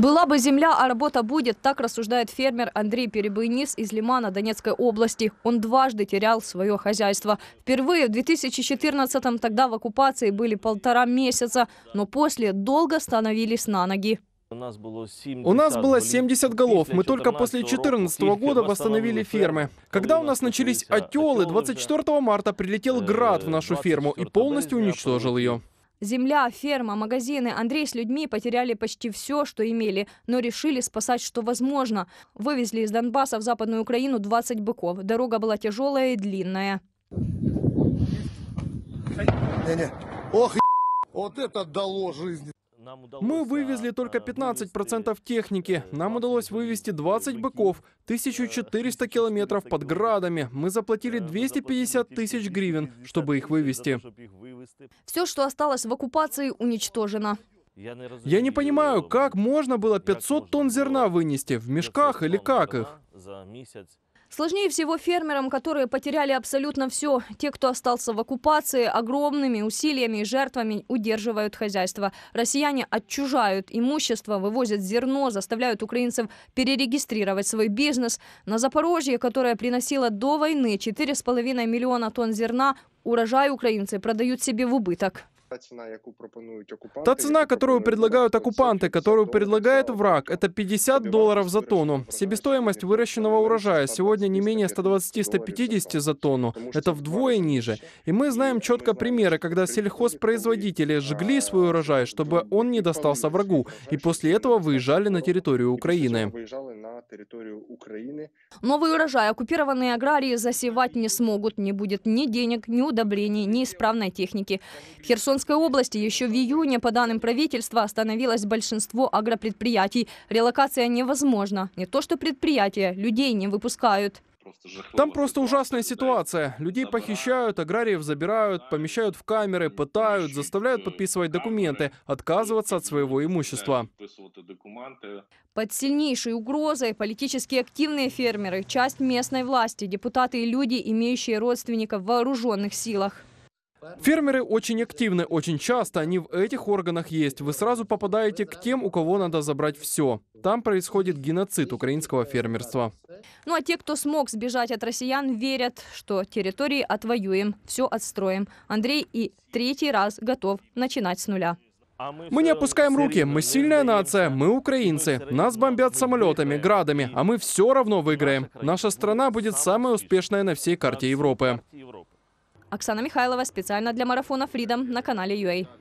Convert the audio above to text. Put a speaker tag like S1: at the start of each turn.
S1: Была бы земля, а работа будет, так рассуждает фермер Андрей Перебойнис из Лимана Донецкой области. Он дважды терял свое хозяйство. Впервые в 2014-м тогда в оккупации были полтора месяца, но после долго становились на ноги.
S2: У нас было 70 голов. Мы только после 2014 года восстановили фермы. Когда у нас начались отелы, 24 марта прилетел э, град в нашу ферму и полностью уничтожил ее.
S1: Земля, ферма, магазины. Андрей с людьми потеряли почти все, что имели, но решили спасать, что возможно. Вывезли из Донбасса в Западную Украину 20 быков. Дорога была тяжелая и длинная. Не,
S2: не. Ох, вот это дало жизнь. Мы вывезли только 15% техники. Нам удалось а, а, вывести 20 быков, 1400 километров под градами. Мы заплатили 250 тысяч гривен, чтобы их вывести.
S1: Все, что осталось в оккупации, уничтожено.
S2: Я не понимаю, как можно было 500 тонн зерна вынести? В мешках или как их?
S1: Сложнее всего фермерам, которые потеряли абсолютно все. Те, кто остался в оккупации, огромными усилиями и жертвами удерживают хозяйство. Россияне отчужают имущество, вывозят зерно, заставляют украинцев перерегистрировать свой бизнес. На Запорожье, которое приносило до войны 4,5 миллиона тонн зерна, урожай украинцы продают себе в убыток. Та цена, яку пропонують окупанти,
S2: Та цена, которую предлагают оккупанты, которую предлагает враг, это 50 долларов за тонну. Себестоимость выращенного урожая сегодня не менее 120-150 за тонну. Это вдвое ниже. И мы знаем четко примеры, когда сельхозпроизводители жгли а свой урожай, чтобы он не достался врагу, и а после этого выезжали на территорию Украины.
S1: Новый урожай оккупированные аграрии засевать не смогут. Не будет ни денег, ни удобрений, ни исправной техники. В Херсон Курганской области еще в июне, по данным правительства, остановилось большинство агропредприятий. Релокация невозможна. Не то что предприятия, людей не выпускают.
S2: Там просто ужасная ситуация. Людей похищают, аграриев забирают, помещают в камеры, пытают, заставляют подписывать документы, отказываться от своего имущества.
S1: Под сильнейшей угрозой политически активные фермеры, часть местной власти, депутаты и люди, имеющие родственников в вооруженных силах.
S2: Фермеры очень активны, очень часто они в этих органах есть. Вы сразу попадаете к тем, у кого надо забрать все. Там происходит геноцид украинского фермерства.
S1: Ну а те, кто смог сбежать от россиян, верят, что территории отвоюем, все отстроим. Андрей и третий раз готов начинать с нуля.
S2: А мы не опускаем руки, мы сильная нация, мы украинцы. Нас бомбят самолетами, градами, а мы все равно выиграем. Наша страна будет самая успешная на всей карте Европы.
S1: Оксана Михайлова специально для марафона Freedom на канале UA.